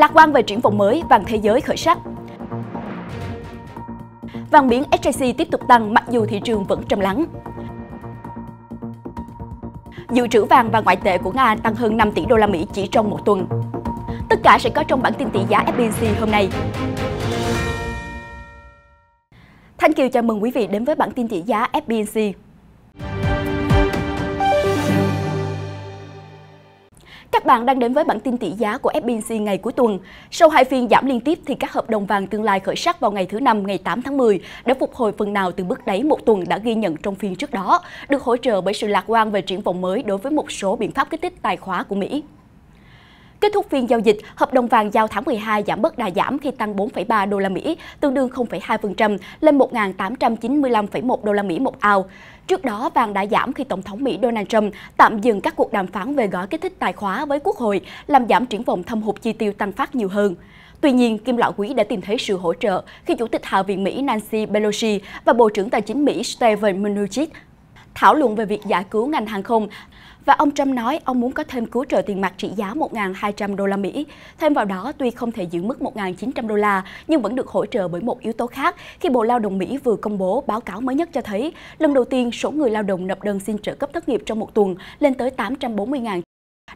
lạc quan về triển vọng mới vàng thế giới khởi sắc. Vàng miếng SJC tiếp tục tăng mặc dù thị trường vẫn trầm lắng. Dự trữ vàng và ngoại tệ của Nga tăng hơn 5 tỷ đô la Mỹ chỉ trong một tuần. Tất cả sẽ có trong bản tin tỷ giá FBC hôm nay. Thanh Kiều chào mừng quý vị đến với bản tin tỷ giá FBC. Các bạn đang đến với bản tin tỷ giá của fbnc ngày cuối tuần. Sau hai phiên giảm liên tiếp thì các hợp đồng vàng tương lai khởi sắc vào ngày thứ Năm ngày 8 tháng 10 để phục hồi phần nào từ bước đáy một tuần đã ghi nhận trong phiên trước đó, được hỗ trợ bởi sự lạc quan về triển vọng mới đối với một số biện pháp kích thích tài khóa của Mỹ. Kết thúc phiên giao dịch, hợp đồng vàng giao tháng 12 giảm bất đà giảm khi tăng 4,3 đô la Mỹ, tương đương 0,2% lên 1.895,1 đô la Mỹ một ao. Trước đó, vàng đã giảm khi Tổng thống Mỹ Donald Trump tạm dừng các cuộc đàm phán về gói kích thích tài khóa với Quốc hội, làm giảm triển vọng thâm hụt chi tiêu tăng phát nhiều hơn. Tuy nhiên, kim loại quý đã tìm thấy sự hỗ trợ khi Chủ tịch Hạ viện Mỹ Nancy Pelosi và Bộ trưởng Tài chính Mỹ Steven Mnuchin thảo luận về việc giải cứu ngành hàng không và ông Trump nói ông muốn có thêm cứu trợ tiền mặt trị giá 1.200 đô la Mỹ. Thêm vào đó, tuy không thể giữ mức 1.900 đô la, nhưng vẫn được hỗ trợ bởi một yếu tố khác khi Bộ Lao động Mỹ vừa công bố báo cáo mới nhất cho thấy lần đầu tiên số người lao động nộp đơn xin trợ cấp thất nghiệp trong một tuần lên tới 840.000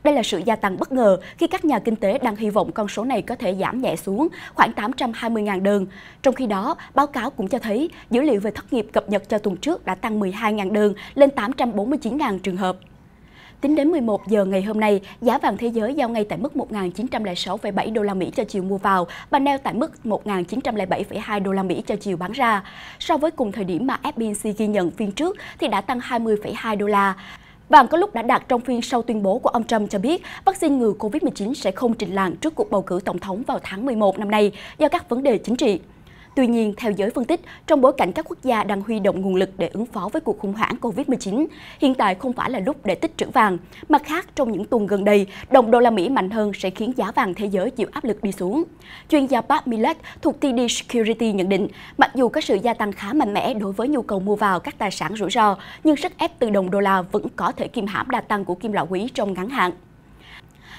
đây là sự gia tăng bất ngờ khi các nhà kinh tế đang hy vọng con số này có thể giảm nhẹ xuống khoảng 820.000 đơn. Trong khi đó, báo cáo cũng cho thấy dữ liệu về thất nghiệp cập nhật cho tuần trước đã tăng 12.000 đơn lên 849.000 trường hợp. Tính đến 11 giờ ngày hôm nay, giá vàng thế giới giao ngay tại mức 1.906,7 đô la Mỹ cho chiều mua vào và neo tại mức 1.907,2 đô la Mỹ cho chiều bán ra. So với cùng thời điểm mà FBNC ghi nhận phiên trước thì đã tăng 20,2 đô la. Vàng có lúc đã đạt trong phiên sau tuyên bố của ông Trump cho biết vaccine ngừa COVID-19 sẽ không trình làng trước cuộc bầu cử tổng thống vào tháng 11 năm nay do các vấn đề chính trị. Tuy nhiên, theo giới phân tích, trong bối cảnh các quốc gia đang huy động nguồn lực để ứng phó với cuộc khủng hoảng COVID-19, hiện tại không phải là lúc để tích trữ vàng. Mặt khác, trong những tuần gần đây, đồng đô la Mỹ mạnh hơn sẽ khiến giá vàng thế giới chịu áp lực đi xuống. Chuyên gia Bob Millet thuộc TD Security nhận định, mặc dù có sự gia tăng khá mạnh mẽ đối với nhu cầu mua vào các tài sản rủi ro, nhưng sức ép từ đồng đô la vẫn có thể kiềm hãm đa tăng của kim loại quý trong ngắn hạn.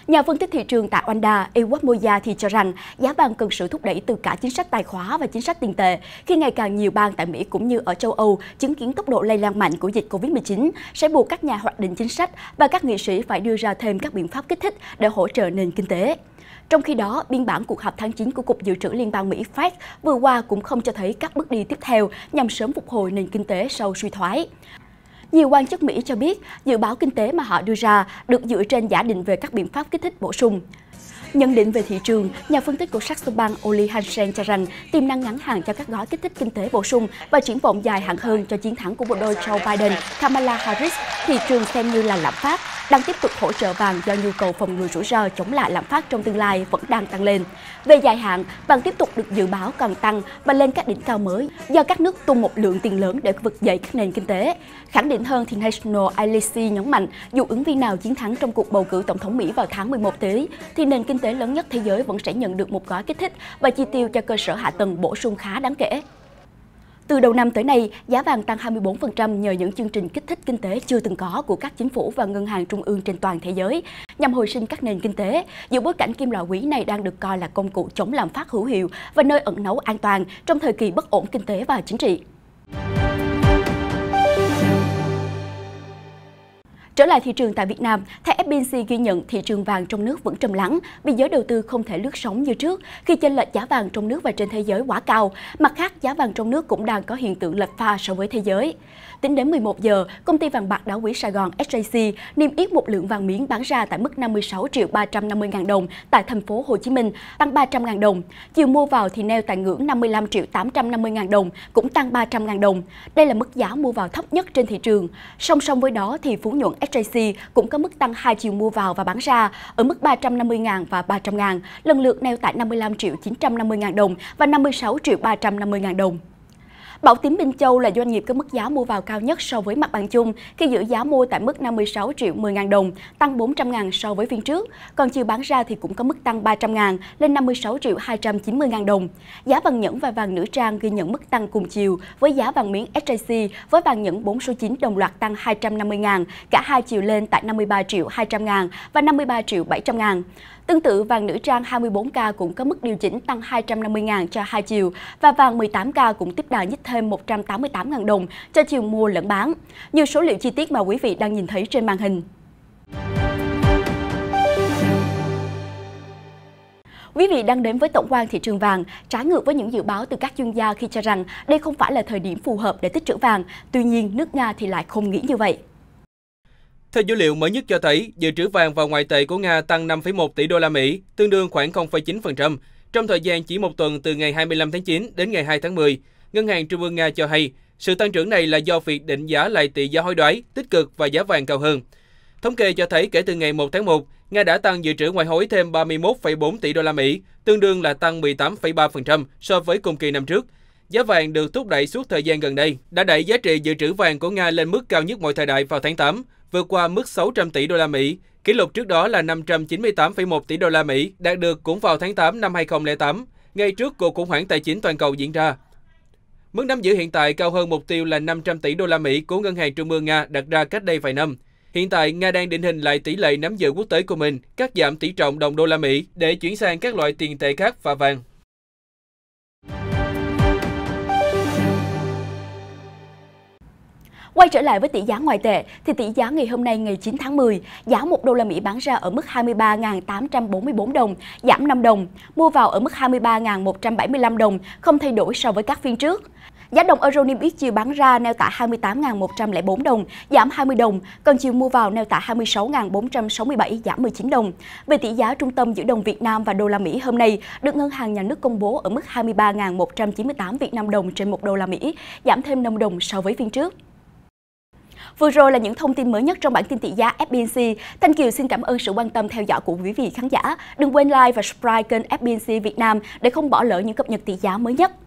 Nhà phân tích thị trường tại Oanda Iwamoya thì cho rằng giá vàng cần sự thúc đẩy từ cả chính sách tài khóa và chính sách tiền tệ, khi ngày càng nhiều bang tại Mỹ cũng như ở châu Âu chứng kiến tốc độ lây lan mạnh của dịch COVID-19 sẽ buộc các nhà hoạch định chính sách và các nghị sĩ phải đưa ra thêm các biện pháp kích thích để hỗ trợ nền kinh tế. Trong khi đó, biên bản cuộc họp tháng 9 của Cục Dự trữ Liên bang Mỹ Fed vừa qua cũng không cho thấy các bước đi tiếp theo nhằm sớm phục hồi nền kinh tế sau suy thoái. Nhiều quan chức Mỹ cho biết dự báo kinh tế mà họ đưa ra được dựa trên giả định về các biện pháp kích thích bổ sung. Nhận định về thị trường, nhà phân tích của Saxo Bank Oli Hansen cho rằng tiềm năng ngắn hạn cho các gói kích thích kinh tế bổ sung và triển vọng dài hạn hơn cho chiến thắng của bộ đôi Joe Biden, Kamala Harris, thị trường xem như là lạm phát, đang tiếp tục hỗ trợ vàng do nhu cầu phòng ngừa rủi ro chống lại lạm phát trong tương lai vẫn đang tăng lên. Về dài hạn, vàng tiếp tục được dự báo cần tăng và lên các đỉnh cao mới do các nước tung một lượng tiền lớn để vực dậy các nền kinh tế. Khẳng định hơn thì National ILC nhấn mạnh dù ứng viên nào chiến thắng trong cuộc bầu cử tổng thống Mỹ vào tháng 11 tới thì nền kinh tế tế lớn nhất thế giới vẫn sẽ nhận được một gói kích thích và chi tiêu cho cơ sở hạ tầng bổ sung khá đáng kể. Từ đầu năm tới nay, giá vàng tăng 24% nhờ những chương trình kích thích kinh tế chưa từng có của các chính phủ và ngân hàng trung ương trên toàn thế giới nhằm hồi sinh các nền kinh tế. Dù bối cảnh kim loại quý này đang được coi là công cụ chống lạm phát hữu hiệu và nơi ẩn nấu an toàn trong thời kỳ bất ổn kinh tế và chính trị. Trở lại thị trường tại Việt Nam, theo FBC ghi nhận thị trường vàng trong nước vẫn trầm lắng vì giới đầu tư không thể lướt sóng như trước khi chênh lệch giá vàng trong nước và trên thế giới quá cao. Mặt khác, giá vàng trong nước cũng đang có hiện tượng lệch pha so với thế giới. Tính đến 11 giờ, công ty vàng bạc đá quý Sài Gòn SJC niêm yết một lượng vàng miếng bán ra tại mức 56 triệu 350 000 đồng tại thành phố Hồ Chí Minh, tăng 300 000 đồng. Chiều mua vào thì neo tại ngưỡng 55 triệu 850 000 đồng, cũng tăng 300 000 đồng. Đây là mức giá mua vào thấp nhất trên thị trường. Song song với đó thì Phú Nhuận SJC cũng có mức tăng hai chiều mua vào và bán ra ở mức 350.000 và 300.000, lần lượt neo tại 55 triệu 950.000 đồng và 56 triệu 350.000 đồng. Bảo Tín Minh Châu là doanh nghiệp có mức giá mua vào cao nhất so với mặt bằng chung khi giữ giá mua tại mức 56 triệu 10 ngàn đồng, tăng 400 ngàn so với phiên trước. Còn chiều bán ra thì cũng có mức tăng 300 ngàn lên 56 triệu 290 ngàn đồng. Giá vàng nhẫn và vàng nữ trang ghi nhận mức tăng cùng chiều với giá vàng miếng SJC với vàng nhẫn 4 số 9 đồng loạt tăng 250 ngàn, cả hai chiều lên tại 53 triệu 200 ngàn và 53 triệu 700 ngàn. Tương tự vàng nữ trang 24K cũng có mức điều chỉnh tăng 250 ngàn cho hai chiều và vàng 18K cũng tiếp đà nhích thêm thêm 188.000 đồng cho chiều mua lẫn bán. Như số liệu chi tiết mà quý vị đang nhìn thấy trên màn hình. Quý vị đang đến với tổng quan thị trường vàng, trái ngược với những dự báo từ các chuyên gia khi cho rằng đây không phải là thời điểm phù hợp để tích trữ vàng, tuy nhiên nước Nga thì lại không nghĩ như vậy. Theo dữ liệu mới nhất cho thấy, dự trữ vàng và ngoại tệ của Nga tăng 5,1 tỷ đô la Mỹ, tương đương khoảng 0,9%, trong thời gian chỉ một tuần từ ngày 25 tháng 9 đến ngày 2 tháng 10. Ngân hàng Trung ương Nga cho hay sự tăng trưởng này là do việc định giá lại tỷ giá hối đoái tích cực và giá vàng cao hơn. Thống kê cho thấy kể từ ngày 1 tháng 1, Nga đã tăng dự trữ ngoại hối thêm 31,4 tỷ đô la Mỹ, tương đương là tăng 18,3% so với cùng kỳ năm trước. Giá vàng được thúc đẩy suốt thời gian gần đây đã đẩy giá trị dự trữ vàng của Nga lên mức cao nhất mọi thời đại vào tháng 8, vượt qua mức 600 tỷ đô la Mỹ. Kỷ lục trước đó là 598,1 tỷ đô la Mỹ đạt được cũng vào tháng 8 năm 2008, ngay trước cuộc khủng hoảng tài chính toàn cầu diễn ra. Mức nắm giữ hiện tại cao hơn mục tiêu là 500 tỷ đô la Mỹ của Ngân hàng Trung ương Nga đặt ra cách đây vài năm. Hiện tại, Nga đang định hình lại tỷ lệ nắm giữ quốc tế của mình, cắt giảm tỷ trọng đồng đô la Mỹ để chuyển sang các loại tiền tệ khác và vàng. Quay trở lại với tỷ giá ngoại tệ thì tỷ giá ngày hôm nay ngày 9 tháng 10, giá 1 đô la Mỹ bán ra ở mức 23.844 đồng, giảm 5 đồng, mua vào ở mức 23.175 đồng, không thay đổi so với các phiên trước. Giá đồng euro niêm yết chiều bán ra neo tại 28.104 đồng, giảm 20 đồng, còn chiều mua vào neo tại 26.467, giảm 19 đồng. Về tỷ giá trung tâm giữa đồng Việt Nam và đô la Mỹ hôm nay được Ngân hàng Nhà nước công bố ở mức 23.198 Việt Nam đồng trên 1 đô la Mỹ, giảm thêm 5 đồng so với phiên trước. Vừa rồi là những thông tin mới nhất trong bản tin tỷ giá FBNC. Thanh Kiều xin cảm ơn sự quan tâm theo dõi của quý vị khán giả. Đừng quên like và subscribe kênh FBNC Việt Nam để không bỏ lỡ những cập nhật tỷ giá mới nhất.